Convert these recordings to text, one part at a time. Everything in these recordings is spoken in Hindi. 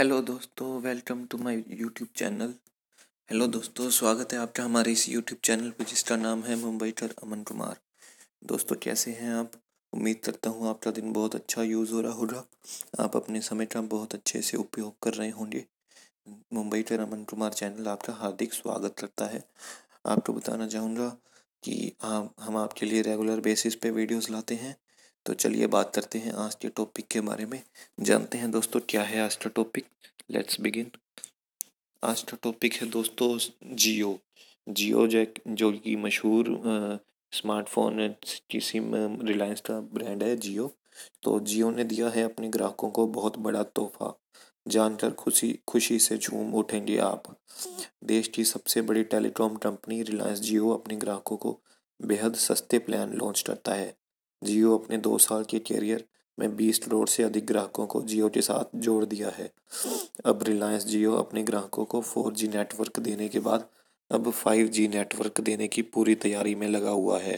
हेलो दोस्तों welcome to my YouTube channel hello दोस्तों स्वागत है आपका हमारे इस यूट्यूब चैनल पर जिसका नाम है मुंबई कर अमन कुमार दोस्तों कैसे हैं आप उम्मीद करता हूँ आपका दिन बहुत अच्छा यूज़ हो रहा होगा आप अपने समय का बहुत अच्छे से उपयोग कर रहे होंगे मुंबई कर अमन कुमार चैनल आपका हार्दिक स्वागत करता है आपको बताना चाहूँगा कि हम हम आपके लिए रेगुलर बेसिस पे वीडियोस लाते हैं तो चलिए बात करते हैं आज के टॉपिक के बारे में जानते हैं दोस्तों क्या है आज का टॉपिक लेट्स बिगिन आज का टॉपिक है दोस्तों जियो जियो जैक जो कि मशहूर स्मार्टफोन की सिम रिलायंस का ब्रांड है जियो तो जियो ने दिया है अपने ग्राहकों को बहुत बड़ा तोहफा जानकर खुशी खुशी से झूम उठेंगे आप देश की सबसे बड़ी टेलीकॉम कंपनी रिलायंस जियो अपने ग्राहकों को बेहद सस्ते प्लान लॉन्च करता है जियो अपने दो साल के कैरियर में बीस करोड़ से अधिक ग्राहकों को जियो के साथ जोड़ दिया है अब रिलायंस जियो अपने ग्राहकों को फोर जी नेटवर्क देने के बाद अब फाइव जी नेटवर्क देने की पूरी तैयारी में लगा हुआ है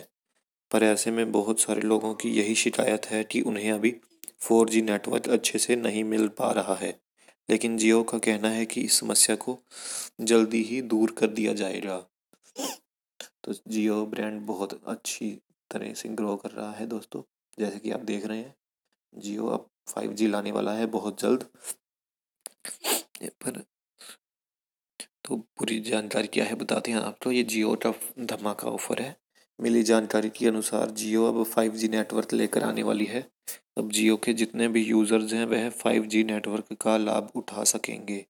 पर ऐसे में बहुत सारे लोगों की यही शिकायत है कि उन्हें अभी फोर जी नेटवर्क अच्छे से नहीं मिल पा रहा है लेकिन जियो का कहना है कि इस समस्या को जल्दी ही दूर कर दिया जाएगा तो जियो ब्रांड बहुत अच्छी तरह से ग्रो कर रहा है दोस्तों जैसे कि आप देख रहे हैं जियो अब फाइव जी लाने वाला है बहुत जल्द पर तो पूरी जानकारी क्या है बताते हैं आप तो ये जियो का धमाका ऑफर है मिली जानकारी के अनुसार जियो अब फाइव जी नेटवर्क लेकर आने वाली है अब जियो के जितने भी यूज़र्स हैं वह फाइव जी नेटवर्क का लाभ उठा सकेंगे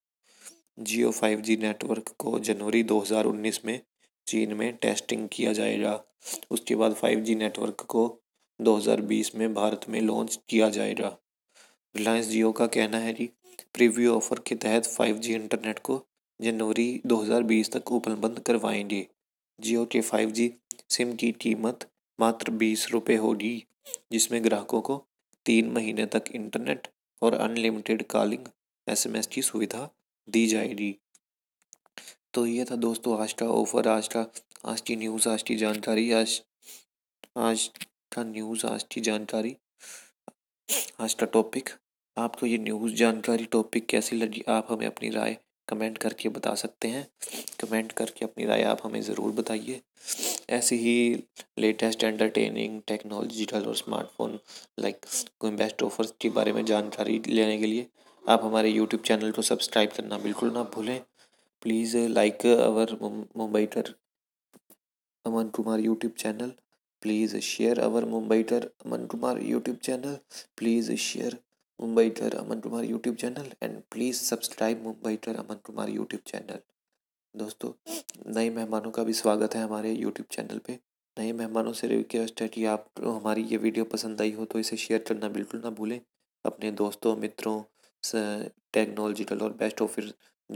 जियो फाइव जी नेटवर्क को जनवरी 2019 में चीन में टेस्टिंग किया जाएगा उसके बाद फाइव जी नेटवर्क को 2020 में भारत में लॉन्च किया जाएगा रिलायंस जियो का कहना है कि प्रीव्यू ऑफर के तहत 5G इंटरनेट को जनवरी 2020 तक उपलब्ध करवाएंगे जियो के 5G सिम की कीमत मात्र बीस रुपये होगी जिसमें ग्राहकों को तीन महीने तक इंटरनेट और अनलिमिटेड कॉलिंग एसएमएस की सुविधा दी जाएगी तो ये था दोस्तों आज का ऑफर आज का आज की न्यूज़ आज की जानकारी आज आज का न्यूज़ आज की जानकारी आज का टॉपिक आपको ये न्यूज़ जानकारी टॉपिक कैसी लगी आप हमें अपनी राय कमेंट करके बता सकते हैं कमेंट करके अपनी राय आप हमें ज़रूर बताइए ऐसे ही लेटेस्ट एंटरटेनिंग टेक्नोलॉजिकल और स्मार्टफोन लाइक कोई बेस्ट ऑफर्स के बारे में जानकारी लेने के लिए आप हमारे यूट्यूब चैनल को सब्सक्राइब करना बिल्कुल ना भूलें प्लीज़ लाइक अवर मुंबई टर Aman Kumar YouTube channel please share our Mumbai टर Aman Kumar YouTube channel please share Mumbai टर Aman Kumar YouTube channel and please subscribe Mumbai टर अमन कुमार यूट्यूब चैनल दोस्तों नए मेहमानों का भी स्वागत है हमारे यूट्यूब चैनल पर नए मेहमानों से रिक्वेस्ट है कि आप हमारी ये वीडियो पसंद आई हो तो इसे शेयर करना बिल्कुल ना भूलें अपने दोस्तों मित्रों टेक्नोलॉजिकल और बेस्ट ऑफिस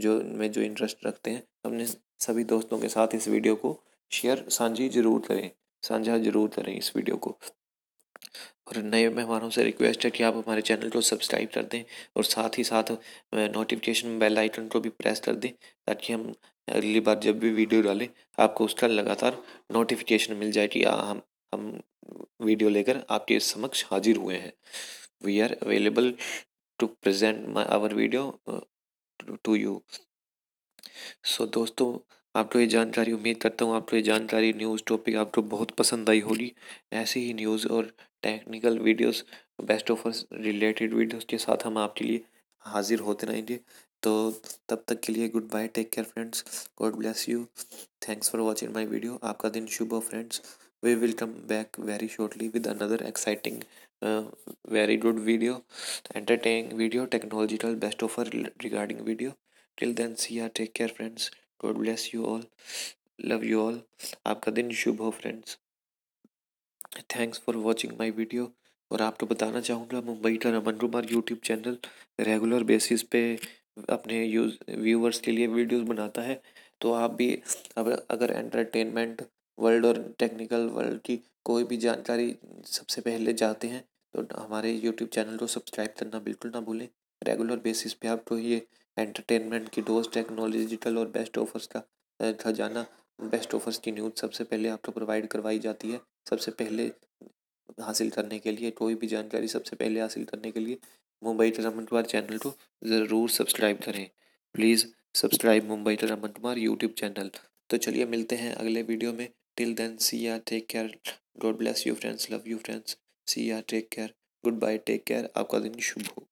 जो में जो इंटरेस्ट रखते हैं हमने सभी दोस्तों के साथ इस वीडियो को शेयर साझी जरूर करें साझा जरूर करें इस वीडियो को और नए मेहमानों से रिक्वेस्ट है कि आप हमारे चैनल को सब्सक्राइब कर दें और साथ ही साथ नोटिफिकेशन बेल आइकन को भी प्रेस कर दें ताकि हम अगली बार जब भी वीडियो डालें आपको उसका लगातार नोटिफिकेशन मिल जाए कि हाँ, हम हम वीडियो लेकर आपके समक्ष हाजिर हुए हैं we are available to present my our video uh, to, to you so so, दोस्तों आपको ये जानकारी उम्मीद करता हूँ आपको ये जानकारी न्यूज़ टॉपिक आपको बहुत पसंद आई होगी ऐसी ही न्यूज़ और technical videos best offer related videos के साथ हम आपके लिए हाजिर होते रहेंगे तो तब तक के लिए good bye take care friends God bless you thanks for watching my video आपका दिन शुभ हो friends we will come back very shortly with another exciting very good video entertaining video technological best offer regarding video till then see ya take care friends god bless you all love you all आपका दिन शुभ हो friends thanks for watching my video और आपको तो बताना चाहूँगा मुंबई का Raman Kumar YouTube channel regular basis पे अपने यूज व्यूवर्स के लिए वीडियोस बनाता है तो आप भी अब अगर एंटरटेनमेंट वर्ल्ड और टेक्निकल वर्ल्ड की कोई भी जानकारी सबसे पहले जाते हैं तो हमारे यूट्यूब चैनल को सब्सक्राइब करना बिल्कुल ना भूलें रेगुलर बेसिस पे आपको ये एंटरटेनमेंट की डोज टेक्नोलॉजिकल और बेस्ट ऑफर्स का खजाना बेस्ट ऑफर्स की न्यूज़ सबसे पहले आपको प्रोवाइड करवाई जाती है सबसे पहले हासिल करने के लिए कोई भी जानकारी सबसे पहले हासिल करने के लिए मुंबई रमन कुमार चैनल को ज़रूर सब्सक्राइब करें please subscribe Mumbai Raman Kumar YouTube channel तो चलिए मिलते हैं अगले वीडियो में Till then, see ya, take care. God bless you, friends. Love you, friends. See ya, take care. Goodbye, take care. आपका दिन शुभ